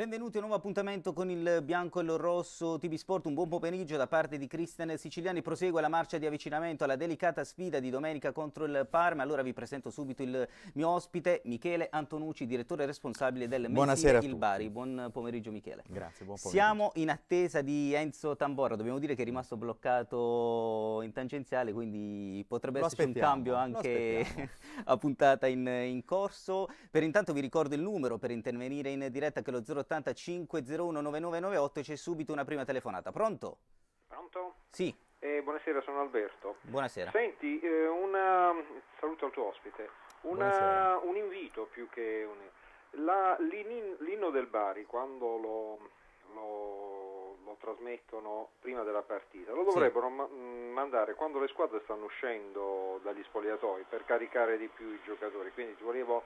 Benvenuti a un nuovo appuntamento con il bianco e il rosso TV Sport, un buon pomeriggio da parte di Cristian Siciliani, prosegue la marcia di avvicinamento alla delicata sfida di domenica contro il Parma, allora vi presento subito il mio ospite Michele Antonucci, direttore responsabile del Buonasera Messina Il Bari, buon pomeriggio Michele. Grazie, buon pomeriggio. Siamo in attesa di Enzo Tambora. dobbiamo dire che è rimasto bloccato in tangenziale, quindi potrebbe lo esserci un cambio anche a puntata in, in corso, per intanto vi ricordo il numero per intervenire in diretta che è lo 0 80 501 9998 c'è subito una prima telefonata. Pronto? Pronto? Sì. Eh, buonasera, sono Alberto. Buonasera. Senti, eh, una... saluto al tuo ospite. Una... Un invito più che un... La... l'inno del Bari, quando lo... Lo... lo, trasmettono prima della partita, lo dovrebbero sì. ma... Mm, mandare quando le squadre stanno uscendo dagli spogliatoi per caricare di più i giocatori. Quindi ti volevo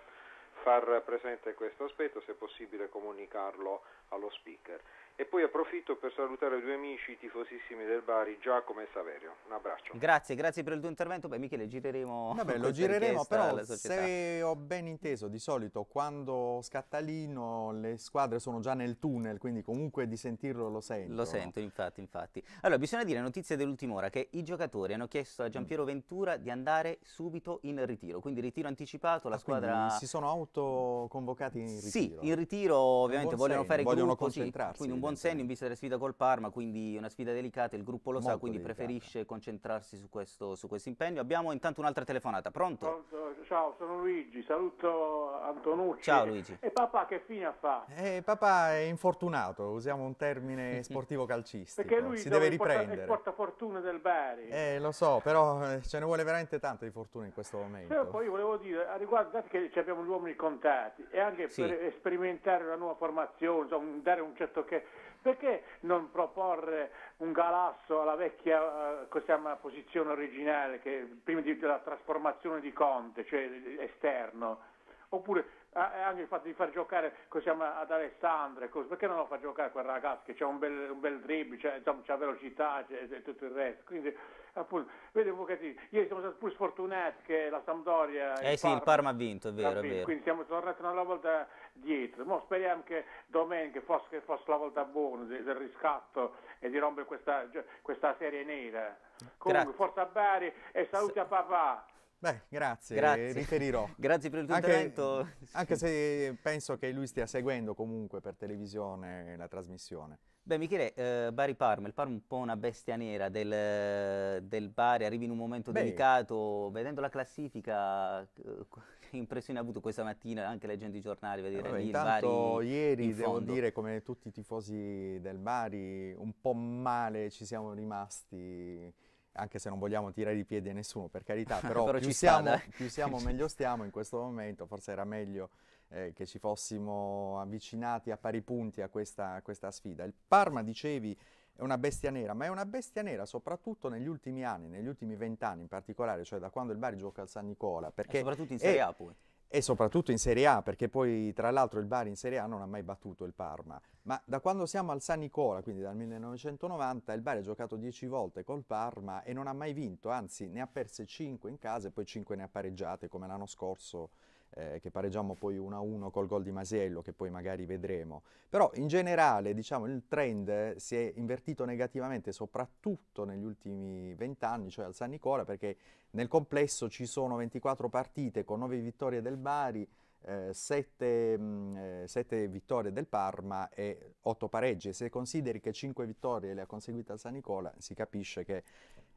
far presente questo aspetto, se possibile comunicarlo allo speaker. E poi approfitto per salutare i due amici tifosissimi del Bari, Giacomo e Saverio. Un abbraccio. Grazie, grazie per il tuo intervento. Beh, Michele, gireremo. Vabbè, lo gireremo, però se ho ben inteso, di solito quando scatta l'ino le squadre sono già nel tunnel, quindi comunque di sentirlo lo sento. Lo sento, infatti, infatti. Allora, bisogna dire notizia dell'ultima ora che i giocatori hanno chiesto a Giampiero mm. Ventura di andare subito in ritiro, quindi ritiro anticipato, la ah, squadra... si sono autoconvocati in ritiro? Sì, in ritiro ovviamente vogliono senso, fare vogliono gruppo, concentrarsi. Sì, quindi un buon segno in vista della sfida col Parma, quindi una sfida delicata, il gruppo lo Molto sa, quindi delicata. preferisce concentrarsi su questo, su questo, impegno. Abbiamo intanto un'altra telefonata, pronto? pronto? Ciao, sono Luigi, saluto Antonucci. Ciao Luigi. E papà che fine ha fatto? Eh, papà è infortunato, usiamo un termine sportivo calcistico, Perché lui si deve riprendere. Perché porta fortuna del Bari. Eh, lo so, però eh, ce ne vuole veramente tante di fortuna in questo momento. Però poi volevo dire, a riguardo, dato che abbiamo gli uomini contati, e anche sì. per sperimentare una nuova formazione, insomma, dare un certo che perché non proporre un galasso alla vecchia eh, chiama, posizione originale, che, prima di la trasformazione di Conte, cioè esterno? Oppure Ah, eh, anche il fatto di far giocare così ad Alessandro, perché non lo fa giocare quel ragazzo che ha un bel, un bel dribble, c'ha, cioè, insomma, c'ha velocità e tutto il resto. Quindi, appunto, vedi un pochettino, ieri siamo stati pure sfortunati che la Sampdoria... Eh il sì, Parma, il Parma ha vinto, è vero, vinto, è vero. Quindi siamo tornati una volta dietro. Mo speriamo che domenica fosse, che fosse la volta buona del, del riscatto e di rompere questa, cioè, questa serie nera. Comunque, Grazie. forza Bari e saluti a papà. Beh, grazie, grazie. riferirò. grazie per il tuo anche, intervento. Anche se penso che lui stia seguendo comunque per televisione la trasmissione. Beh, Michele, eh, Bari Parma, il Parma è un po' una bestia nera del, del Bari, arrivi in un momento Beh. delicato, vedendo la classifica, che eh, impressione ha avuto questa mattina, anche leggendo i giornali, vedere allora, lì intanto, il Bari ieri, in devo fondo. dire, come tutti i tifosi del Bari, un po' male ci siamo rimasti anche se non vogliamo tirare i piedi a nessuno, per carità, però, però più, siamo, più, siamo, meglio stiamo in questo momento, forse era meglio eh, che ci fossimo avvicinati a pari punti a questa, a questa, sfida. Il Parma, dicevi, è una bestia nera, ma è una bestia nera soprattutto negli ultimi anni, negli ultimi vent'anni in particolare, cioè da quando il Bari gioca al San Nicola. Perché e soprattutto in Serie A poi e soprattutto in Serie A, perché poi tra l'altro il Bari in Serie A non ha mai battuto il Parma. Ma da quando siamo al San Nicola, quindi dal 1990, il Bari ha giocato 10 volte col Parma e non ha mai vinto, anzi ne ha perse 5 in casa e poi 5 ne ha pareggiate come l'anno scorso eh, che pareggiamo poi 1-1 col gol di Masiello, che poi magari vedremo. Però in generale diciamo, il trend eh, si è invertito negativamente, soprattutto negli ultimi vent'anni, cioè al San Nicola, perché nel complesso ci sono 24 partite con 9 vittorie del Bari, 7, eh, mm, eh vittorie del Parma e 8 pareggi. Se consideri che 5 vittorie le ha conseguite al San Nicola, si capisce che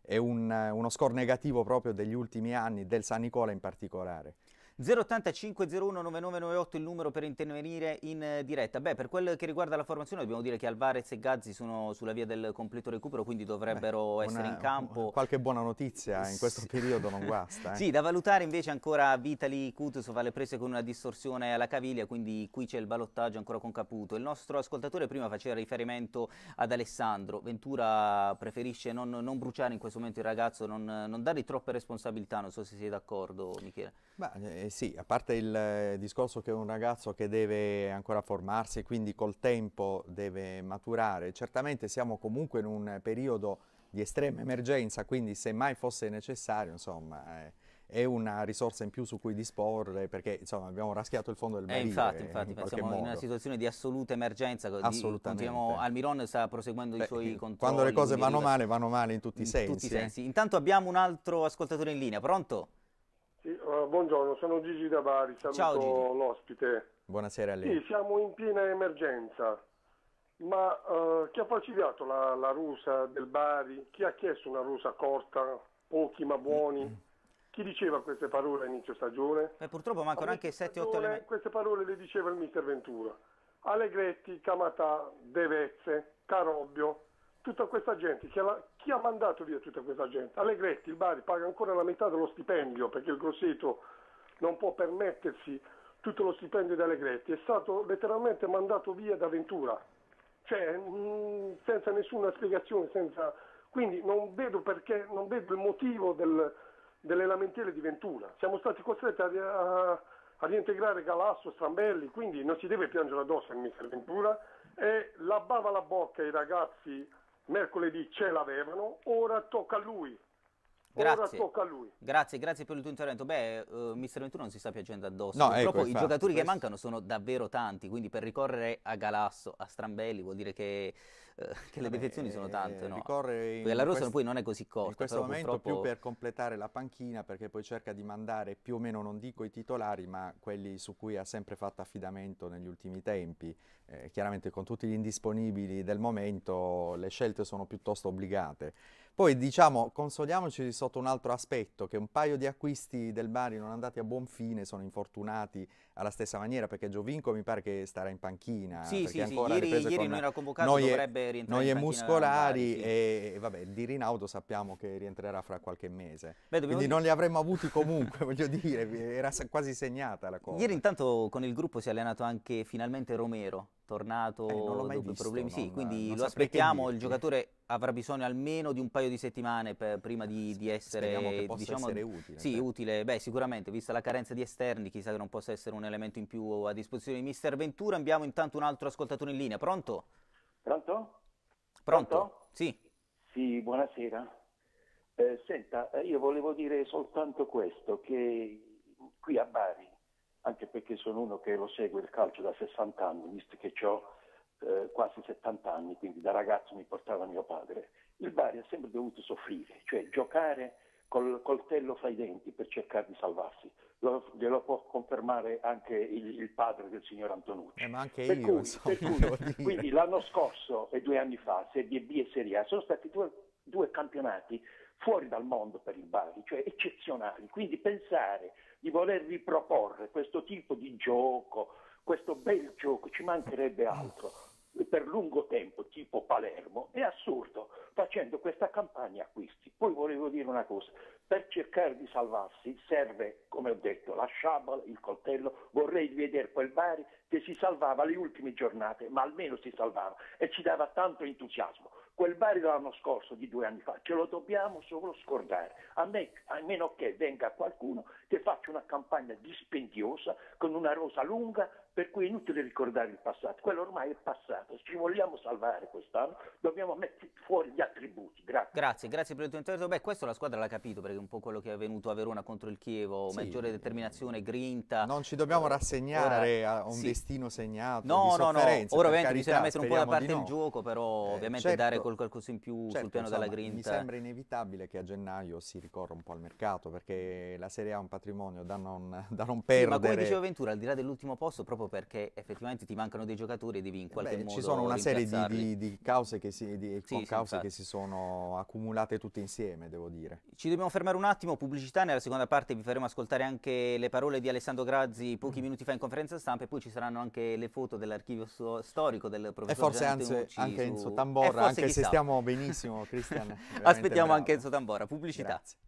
è un, uno score negativo proprio degli ultimi anni, del San Nicola in particolare. 085 01 il numero per intervenire in diretta. Beh, per quel che riguarda la formazione dobbiamo dire che Alvarez e Gazzi sono sulla via del completo recupero, quindi dovrebbero Beh, essere una, in campo. Qualche buona notizia in questo periodo non guasta. Eh. sì, da valutare invece ancora Vitali va alle prese con una distorsione alla caviglia, quindi qui c'è il ballottaggio ancora con Caputo. Il nostro ascoltatore prima faceva riferimento ad Alessandro. Ventura preferisce non, non bruciare in questo momento il ragazzo, non, non dargli troppe responsabilità, non so se sei d'accordo Michele. Beh, eh, sì, a parte il eh, discorso che è un ragazzo che deve ancora formarsi, quindi col tempo deve maturare, certamente siamo comunque in un periodo di estrema emergenza, quindi se mai fosse necessario, insomma, eh, è una risorsa in più su cui disporre, perché insomma abbiamo raschiato il fondo del barile. Eh, infatti, infatti, in siamo modo. in una situazione di assoluta emergenza. Assolutamente. Di, Almiron sta proseguendo Beh, i suoi controlli. Quando le cose vanno male, vanno male in tutti i in sensi. Tutti eh. sensi. Intanto abbiamo un altro ascoltatore in linea, pronto? Uh, buongiorno, sono Gigi da Bari, saluto Ciao, l'ospite. Buonasera a lei. Sì, siamo in piena emergenza, ma uh, chi ha facilitato la, la, rusa del Bari? Chi ha chiesto una rusa corta, pochi ma buoni? Mm-hmm. Chi diceva queste parole a inizio stagione? E purtroppo mancano anche 7-8 elementi. Queste parole le diceva il mister Ventura. Allegretti, Camatà, Devezze, Carobbio, tutta questa gente, chi ha, chi ha, mandato via tutta questa gente? Allegretti, il Bari paga ancora la metà dello stipendio perché il Grosseto non può permettersi tutto lo stipendio di Allegretti, è stato letteralmente mandato via da Ventura, cioè mh, mm, senza nessuna spiegazione, senza... quindi non vedo, perché, non vedo il motivo del, delle lamentele di Ventura, siamo stati costretti a, a a rientegrare Galasso, Strambelli, quindi non si deve piangere addosso il mister Ventura e la bava la bocca ai ragazzi mercoledì ce l'avevano, ora tocca a lui Grazie. grazie. Grazie, per il tuo intervento. Beh, uh, Mister 21 non si sta piacendo addosso. No, Purtroppo ecco, i giocatori questo. che mancano sono davvero tanti, quindi per ricorrere a Galasso, a Strambelli, vuol dire che, uh, che le eh, defezioni eh, sono tante. Eh, no? Ricorre la rosa poi non è così corta. In questo momento purtroppo... più per completare la panchina, perché poi cerca di mandare più o meno, non dico i titolari, ma quelli su cui ha sempre fatto affidamento negli ultimi tempi. Eh, chiaramente con tutti gli indisponibili del momento le scelte sono piuttosto obbligate. Poi diciamo, consoliamoci sotto un altro aspetto, che un paio di acquisti del Bari non andati a buon fine sono infortunati alla stessa maniera, perché Giovinco mi pare che starà in panchina. Sì, sì, sì, ieri, ieri non era convocato, noie, dovrebbe rientrare noie muscolari Bari, sì. e, e, vabbè, di Rinaudo sappiamo che rientrerà fra qualche mese. Beh, Quindi dire... non li avremmo avuti comunque, voglio dire, era quasi segnata la cosa. Ieri intanto con il gruppo si è allenato anche finalmente Romero, tornato eh, dopo visto, problemi. Non, sì, quindi lo aspettiamo. Il giocatore avrà bisogno almeno di un paio di settimane per, prima di, eh, di essere, diciamo, essere, utile. Sì, utile. Beh, sicuramente, vista la carenza di esterni, chissà che non possa essere un elemento in più a disposizione di Mister Ventura. Abbiamo intanto un altro ascoltatore in linea. Pronto? Pronto? Pronto? Pronto? Sì. Sì, buonasera. Eh, senta, eh, io volevo dire soltanto questo, che qui a Bari anche perché sono uno che lo segue il calcio da 60 anni, visto che ho eh, quasi 70 anni, quindi da ragazzo mi portava mio padre. Il Bari ha sempre dovuto soffrire, cioè giocare col coltello fra i denti per cercare di salvarsi. Lo, glielo può confermare anche il, il padre del signor Antonucci. Eh, ma anche per io, cui, insomma, cui, quindi l'anno scorso e due anni fa, Serie B e Serie A, sono stati due, due campionati fuori dal mondo per il Bari, cioè eccezionali. Quindi pensare di voler riproporre questo tipo di gioco, questo bel gioco, ci mancherebbe altro, per lungo tempo, tipo Palermo, è assurdo, facendo questa campagna acquisti. Poi volevo dire una cosa, per cercare di salvarsi serve, come ho detto, la sciabola, il coltello, vorrei vedere quel Bari che si salvava le ultime giornate, ma almeno si salvava e ci dava tanto entusiasmo quel Bari dell'anno scorso, di due anni fa, ce lo dobbiamo solo scordare, a, me, a meno che venga qualcuno che faccia una campagna dispendiosa con una rosa lunga per cui è inutile ricordare il passato, quello ormai è passato, ci vogliamo salvare quest'anno, dobbiamo mettere fuori gli attributi. Grazie. Grazie, grazie per il tuo intervento. Beh, questo la squadra l'ha capito perché è un po' quello che è avvenuto a Verona contro il Chievo, sì. maggiore eh, determinazione, grinta. Non ci dobbiamo eh, rassegnare Ora, a un sì. destino segnato. No, no, no, ora ovviamente carità, bisogna mettere un po' da parte no. il gioco, però eh, ovviamente certo. dare con qualcosa in più certo, sul piano insomma, della grinta. Mi sembra inevitabile che a gennaio si ricorra un po' al mercato perché la Serie A è un patrimonio da non, da non perdere. Sì, ma come diceva Ventura, al di là dell'ultimo posto, proprio perché effettivamente ti mancano dei giocatori e devi in qualche Beh, modo. Ci sono una serie di, di, di, cause, che si, di, sì, cause che si sono accumulate tutte insieme, devo dire. Ci dobbiamo fermare un attimo, pubblicità. Nella seconda parte vi faremo ascoltare anche le parole di Alessandro Grazzi pochi mm. minuti fa in conferenza stampa e poi ci saranno anche le foto dell'archivio storico del professor e forse Gianni anzi, anche su... Enzo Tamborra, anche se. Sei esatto. stiamo benissimo, Cristian. Aspettiamo bravo. anche Enzo Tambora. Pubblicità. Grazie.